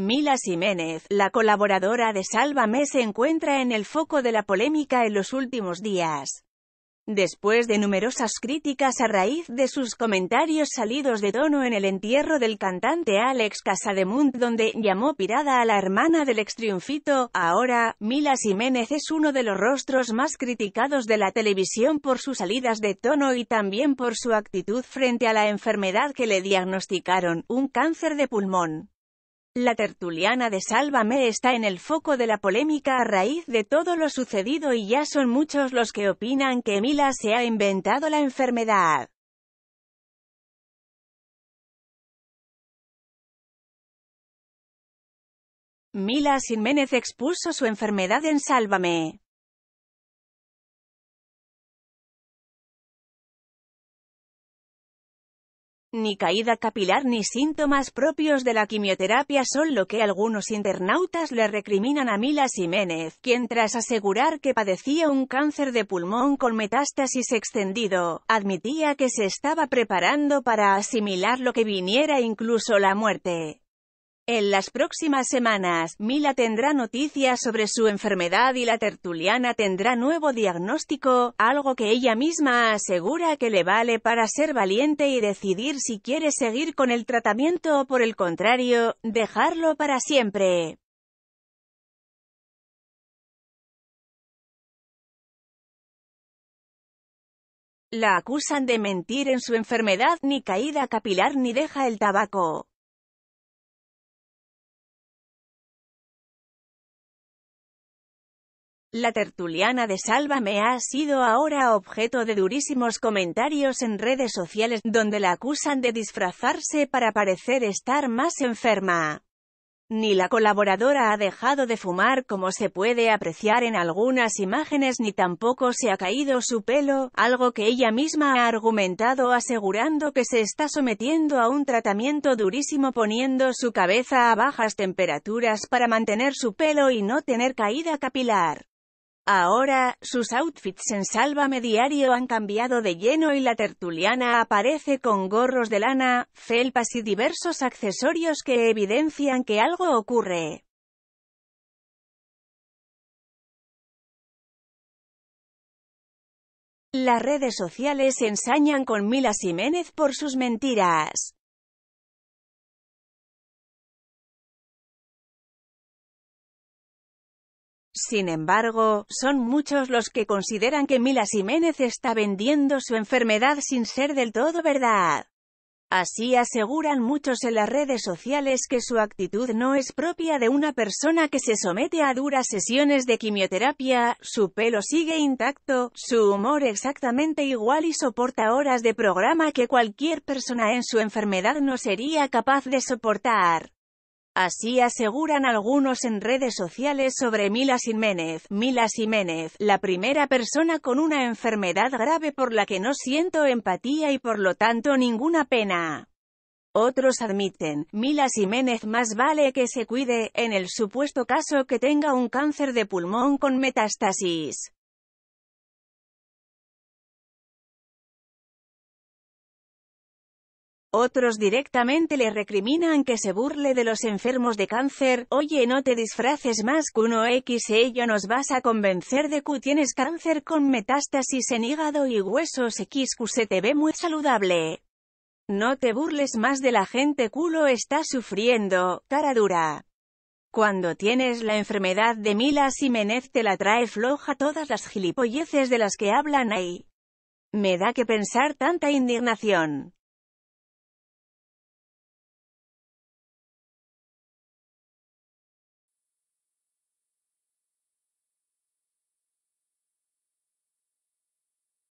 Mila Jiménez, la colaboradora de Sálvame se encuentra en el foco de la polémica en los últimos días. Después de numerosas críticas a raíz de sus comentarios salidos de tono en el entierro del cantante Alex Casademunt donde llamó pirada a la hermana del extriunfito, ahora, Mila Jiménez es uno de los rostros más criticados de la televisión por sus salidas de tono y también por su actitud frente a la enfermedad que le diagnosticaron, un cáncer de pulmón. La tertuliana de Sálvame está en el foco de la polémica a raíz de todo lo sucedido y ya son muchos los que opinan que Mila se ha inventado la enfermedad. Mila Siménez expuso su enfermedad en Sálvame. Ni caída capilar ni síntomas propios de la quimioterapia son lo que algunos internautas le recriminan a Mila Jiménez, quien tras asegurar que padecía un cáncer de pulmón con metástasis extendido, admitía que se estaba preparando para asimilar lo que viniera incluso la muerte. En las próximas semanas, Mila tendrá noticias sobre su enfermedad y la tertuliana tendrá nuevo diagnóstico, algo que ella misma asegura que le vale para ser valiente y decidir si quiere seguir con el tratamiento o por el contrario, dejarlo para siempre. La acusan de mentir en su enfermedad, ni caída capilar ni deja el tabaco. La tertuliana de me ha sido ahora objeto de durísimos comentarios en redes sociales, donde la acusan de disfrazarse para parecer estar más enferma. Ni la colaboradora ha dejado de fumar como se puede apreciar en algunas imágenes ni tampoco se ha caído su pelo, algo que ella misma ha argumentado asegurando que se está sometiendo a un tratamiento durísimo poniendo su cabeza a bajas temperaturas para mantener su pelo y no tener caída capilar. Ahora, sus outfits en Sálvame Diario han cambiado de lleno y la tertuliana aparece con gorros de lana, felpas y diversos accesorios que evidencian que algo ocurre. Las redes sociales ensañan con Mila Jiménez por sus mentiras. Sin embargo, son muchos los que consideran que Mila Jiménez está vendiendo su enfermedad sin ser del todo verdad. Así aseguran muchos en las redes sociales que su actitud no es propia de una persona que se somete a duras sesiones de quimioterapia, su pelo sigue intacto, su humor exactamente igual y soporta horas de programa que cualquier persona en su enfermedad no sería capaz de soportar. Así aseguran algunos en redes sociales sobre Mila Jiménez. Mila Jiménez, la primera persona con una enfermedad grave por la que no siento empatía y por lo tanto ninguna pena. Otros admiten, Mila Jiménez más vale que se cuide, en el supuesto caso que tenga un cáncer de pulmón con metástasis. Otros directamente le recriminan que se burle de los enfermos de cáncer, oye no te disfraces más que uno x ello nos vas a convencer de que tienes cáncer con metástasis en hígado y huesos XQ se te ve muy saludable. No te burles más de la gente culo está sufriendo, cara dura. Cuando tienes la enfermedad de Mila Menez, te la trae floja todas las gilipolleces de las que hablan ahí. Me da que pensar tanta indignación.